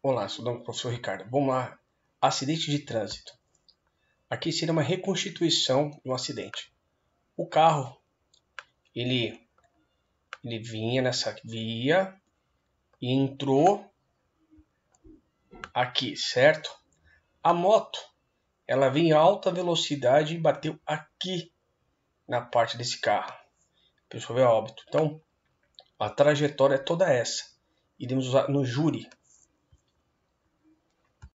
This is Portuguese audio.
Olá, sou o professor Ricardo. Vamos lá. Acidente de trânsito. Aqui seria uma reconstituição de um acidente. O carro, ele, ele vinha nessa via e entrou aqui, certo? A moto, ela vinha em alta velocidade e bateu aqui na parte desse carro. A pessoa veio a óbito. Então, a trajetória é toda essa. Iremos usar no júri